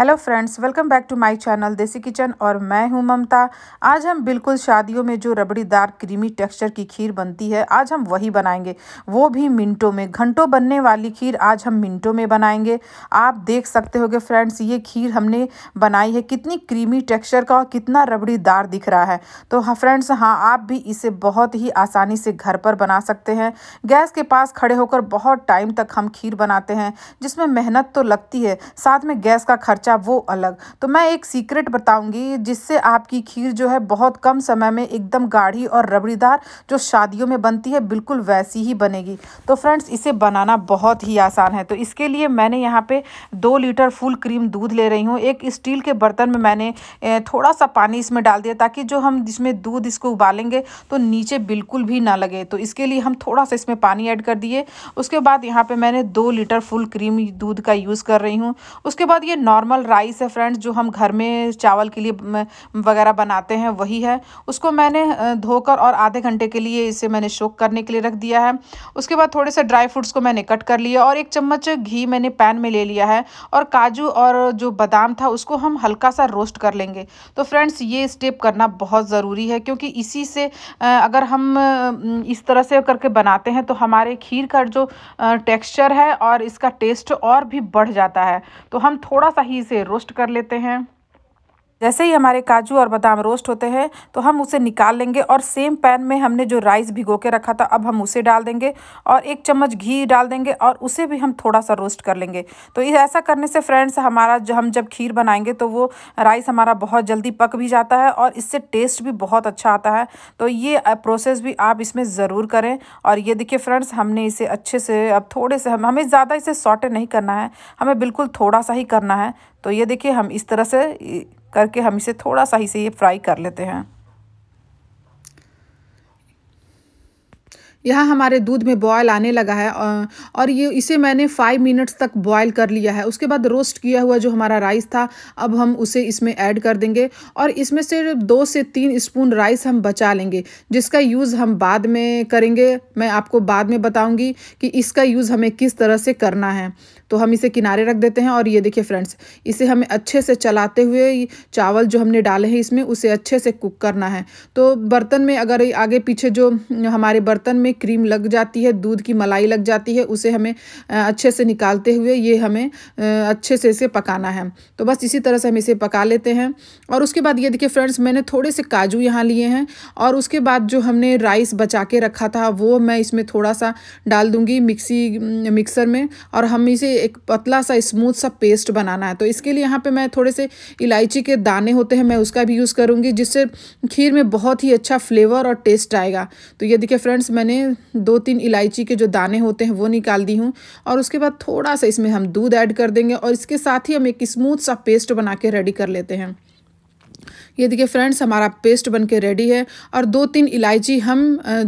hello friends welcome back to my channel Desi kitchen और मैं हूं ममता आज हम बिल्कुल शादियों में जो रबड़ीदार क्रीमी टेक्सचर की खीर बनती है आज हम वही बनाएंगे वो भी मिनटों में घंटों बनने वाली खीर आज हम मिनटों में बनाएंगे आप देख सकते होगे फ्रेंड्स ये खीर हमने बनाई है कितनी क्रीमी टेक्स्चर का और कितना रबड़ीदार दिख रहा है तो हाँ फ्रेंड्स हाँ आप भी इसे बहुत ही आसानी से घर पर बना सकते हैं गैस के पास खड़े होकर बहुत टाइम तक हम खीर बनाते हैं जिसमें मेहनत तो लगती है साथ में गैस का खर्चा खर्चा वो अलग तो मैं एक सीक्रेट बताऊंगी जिससे आपकी खीर जो है बहुत कम समय में एकदम गाढ़ी और रबड़ीदार जो शादियों में बनती है बिल्कुल वैसी ही बनेगी तो फ्रेंड्स इसे बनाना बहुत ही आसान है तो इसके लिए मैंने यहाँ पे दो लीटर फुल क्रीम दूध ले रही हूँ एक स्टील के बर्तन में मैंने थोड़ा सा पानी इसमें डाल दिया ताकि जो हम जिसमें दूध इसको उबालेंगे तो नीचे बिल्कुल भी ना लगे तो इसके लिए हम थोड़ा सा इसमें पानी ऐड कर दिए उसके बाद यहाँ पे मैंने दो लीटर फुल क्रीम दूध का यूज़ कर रही हूँ उसके बाद ये नॉर्मल नॉर्मल राइस है फ्रेंड्स जो हम घर में चावल के लिए वगैरह बनाते हैं वही है उसको मैंने धोकर और आधे घंटे के लिए इसे मैंने शोक करने के लिए रख दिया है उसके बाद थोड़े से ड्राई फ्रूट्स को मैंने कट कर लिया और एक चम्मच घी मैंने पैन में ले लिया है और काजू और जो बादाम था उसको हम हल्का सा रोस्ट कर लेंगे तो फ्रेंड्स ये स्टेप करना बहुत ज़रूरी है क्योंकि इसी से अगर हम इस तरह से करके बनाते हैं तो हमारे खीर का जो टेक्स्चर है और इसका टेस्ट और भी बढ़ जाता है तो हम थोड़ा सा ही से रोस्ट कर लेते हैं जैसे ही हमारे काजू और बादाम रोस्ट होते हैं तो हम उसे निकाल लेंगे और सेम पैन में हमने जो राइस भिगो के रखा था अब हम उसे डाल देंगे और एक चम्मच घी डाल देंगे और उसे भी हम थोड़ा सा रोस्ट कर लेंगे तो ऐसा करने से फ्रेंड्स हमारा जो हम जब खीर बनाएंगे तो वो राइस हमारा बहुत जल्दी पक भी जाता है और इससे टेस्ट भी बहुत अच्छा आता है तो ये प्रोसेस भी आप इसमें ज़रूर करें और ये देखिए फ्रेंड्स हमने इसे अच्छे से अब थोड़े से हम हमें ज़्यादा इसे सॉटे नहीं करना है हमें बिल्कुल थोड़ा सा ही करना है तो ये देखिए हम इस तरह से करके हम इसे थोड़ा सा ही से ये फ्राई कर लेते हैं यहाँ हमारे दूध में बॉयल आने लगा है और ये इसे मैंने फाइव मिनट्स तक बॉयल कर लिया है उसके बाद रोस्ट किया हुआ जो हमारा राइस था अब हम उसे इसमें ऐड कर देंगे और इसमें से दो से तीन स्पून राइस हम बचा लेंगे जिसका यूज़ हम बाद में करेंगे मैं आपको बाद में बताऊँगी कि इसका यूज़ हमें किस तरह से करना है तो हम इसे किनारे रख देते हैं और ये देखिए फ्रेंड्स इसे हमें अच्छे से चलाते हुए चावल जो हमने डाले हैं इसमें उसे अच्छे से कुक करना है तो बर्तन में अगर आगे पीछे जो हमारे बर्तन में में क्रीम लग जाती है दूध की मलाई लग जाती है उसे हमें अच्छे से निकालते हुए ये हमें अच्छे से इसे पकाना है तो बस इसी तरह से हम इसे पका लेते हैं और उसके बाद ये देखिए फ्रेंड्स मैंने थोड़े से काजू यहाँ लिए हैं और उसके बाद जो हमने राइस बचा के रखा था वो मैं इसमें थोड़ा सा डाल दूँगी मिक्सी मिक्सर में और हम इसे एक पतला सा स्मूथ सा पेस्ट बनाना है तो इसके लिए यहाँ पर मैं थोड़े से इलायची के दाने होते हैं मैं उसका भी यूज़ करूँगी जिससे खीर में बहुत ही अच्छा फ्लेवर और टेस्ट आएगा तो ये देखिए फ्रेंड्स मैंने में दो तीन इलायची के जो दाने होते हैं वो निकाल दी हूँ और उसके बाद थोड़ा सा इसमें हम दूध ऐड कर देंगे और इसके साथ ही हम एक स्मूथ सा पेस्ट बना के रेडी कर लेते हैं ये देखिए फ्रेंड्स हमारा पेस्ट बन के रेडी है और दो तीन इलायची हम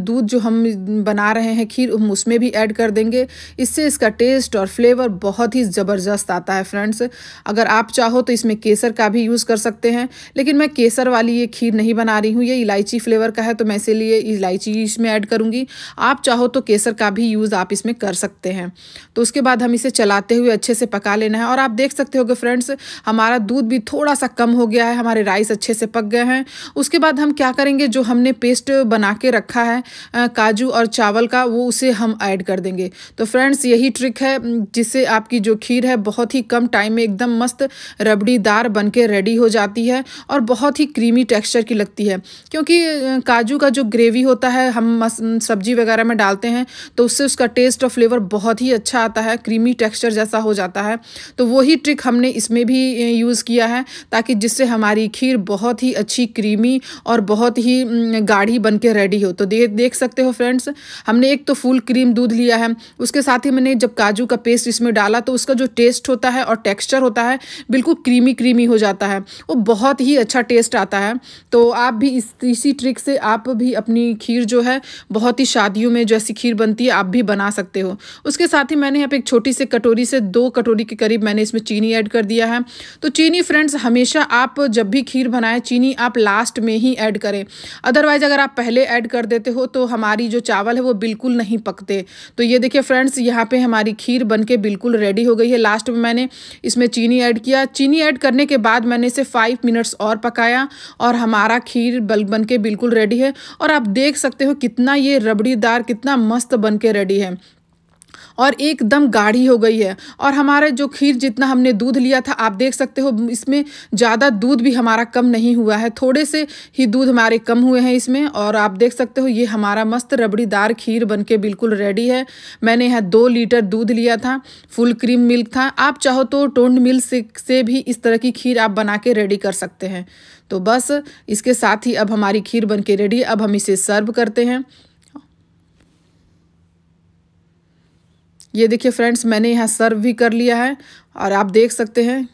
दूध जो हम बना रहे हैं खीर हम उसमें भी ऐड कर देंगे इससे इसका टेस्ट और फ्लेवर बहुत ही ज़बरदस्त आता है फ्रेंड्स अगर आप चाहो तो इसमें केसर का भी यूज़ कर सकते हैं लेकिन मैं केसर वाली ये खीर नहीं बना रही हूँ ये इलायची फ्लेवर का है तो मैं इसीलिए इलायची इसमें ऐड करूँगी आप चाहो तो केसर का भी यूज़ आप इसमें कर सकते हैं तो उसके बाद हम इसे चलाते हुए अच्छे से पका लेना है और आप देख सकते हो फ्रेंड्स हमारा दूध भी थोड़ा सा कम हो गया है हमारे राइस अच्छे से से पक गए हैं उसके बाद हम क्या करेंगे जो हमने पेस्ट बना के रखा है काजू और चावल का वो उसे हम ऐड कर देंगे तो फ्रेंड्स यही ट्रिक है जिससे आपकी जो खीर है बहुत ही कम टाइम में एकदम मस्त रबड़ीदार बन के रेडी हो जाती है और बहुत ही क्रीमी टेक्स्चर की लगती है क्योंकि काजू का जो ग्रेवी होता है हम सब्जी वगैरह में डालते हैं तो उससे उसका टेस्ट और फ्लेवर बहुत ही अच्छा आता है क्रीमी टेक्स्चर जैसा हो जाता है तो वही ट्रिक हमने इसमें भी यूज़ किया है ताकि जिससे हमारी खीर बहुत बहुत ही अच्छी क्रीमी और बहुत ही गाढ़ी बन के रेडी हो तो दे देख सकते हो फ्रेंड्स हमने एक तो फुल क्रीम दूध लिया है उसके साथ ही मैंने जब काजू का पेस्ट इसमें डाला तो उसका जो टेस्ट होता है और टेक्स्चर होता है बिल्कुल क्रीमी क्रीमी हो जाता है वो बहुत ही अच्छा टेस्ट आता है तो आप भी इस इसी ट्रिक से आप भी अपनी खीर जो है बहुत ही शादियों में जैसी खीर बनती है आप भी बना सकते हो उसके साथ ही मैंने यहाँ पर एक छोटी सी कटोरी से दो कटोरी के करीब मैंने इसमें चीनी ऐड कर दिया है तो चीनी फ्रेंड्स हमेशा आप जब भी खीर बनाएं चीनी आप लास्ट में ही ऐड करें अदरवाइज़ अगर आप पहले ऐड कर देते हो तो हमारी जो चावल है वो बिल्कुल नहीं पकते तो ये देखिए फ्रेंड्स यहाँ पे हमारी खीर बन के बिल्कुल रेडी हो गई है लास्ट में मैंने इसमें चीनी ऐड किया चीनी ऐड करने के बाद मैंने इसे फाइव मिनट्स और पकाया और हमारा खीर बल बन के बिल्कुल रेडी है और आप देख सकते हो कितना ये रबड़ीदार कितना मस्त बन रेडी है और एकदम गाढ़ी हो गई है और हमारा जो खीर जितना हमने दूध लिया था आप देख सकते हो इसमें ज़्यादा दूध भी हमारा कम नहीं हुआ है थोड़े से ही दूध हमारे कम हुए हैं इसमें और आप देख सकते हो ये हमारा मस्त रबड़ीदार खीर बन के बिल्कुल रेडी है मैंने यहाँ दो लीटर दूध लिया था फुल क्रीम मिल्क था आप चाहो तो टोंड मिल्क से, से भी इस तरह की खीर आप बना के रेडी कर सकते हैं तो बस इसके साथ ही अब हमारी खीर बन के रेडी अब हम इसे सर्व करते हैं ये देखिए फ्रेंड्स मैंने यहाँ सर्व भी कर लिया है और आप देख सकते हैं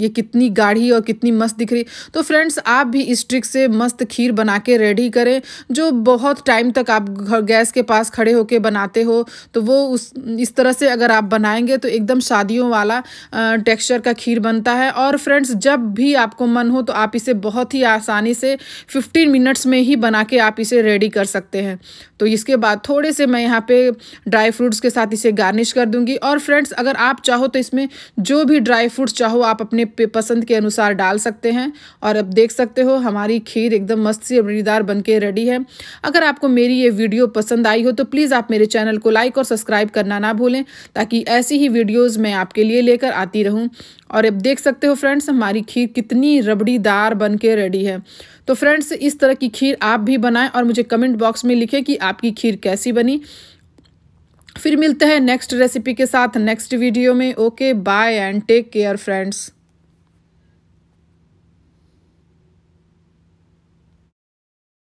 ये कितनी गाढ़ी और कितनी मस्त दिख रही तो फ्रेंड्स आप भी इस ट्रिक से मस्त खीर बना के रेडी करें जो बहुत टाइम तक आप गैस के पास खड़े होकर बनाते हो तो वो उस इस तरह से अगर आप बनाएंगे तो एकदम शादियों वाला टेक्सचर का खीर बनता है और फ्रेंड्स जब भी आपको मन हो तो आप इसे बहुत ही आसानी से फिफ्टीन मिनट्स में ही बना के आप इसे रेडी कर सकते हैं तो इसके बाद थोड़े से मैं यहाँ पर ड्राई फ्रूट्स के साथ इसे गार्निश कर दूँगी और फ्रेंड्स अगर आप चाहो तो इसमें जो भी ड्राई फ्रूट्स चाहो आप अपने पसंद के अनुसार डाल सकते हैं और अब देख सकते हो हमारी खीर एकदम मस्त सी अमरीदार बन के रेडी है अगर आपको मेरी ये वीडियो पसंद आई हो तो प्लीज़ आप मेरे चैनल को लाइक और सब्सक्राइब करना ना भूलें ताकि ऐसी ही वीडियोज़ मैं आपके लिए लेकर आती रहूँ और अब देख सकते हो फ्रेंड्स हमारी खीर कितनी रबड़ीदार बन के रेडी है तो फ्रेंड्स इस तरह की खीर आप भी बनाएं और मुझे कमेंट बॉक्स में लिखें कि आपकी खीर कैसी बनी फिर मिलते हैं नेक्स्ट रेसिपी के साथ नेक्स्ट वीडियो में okay bye and take care friends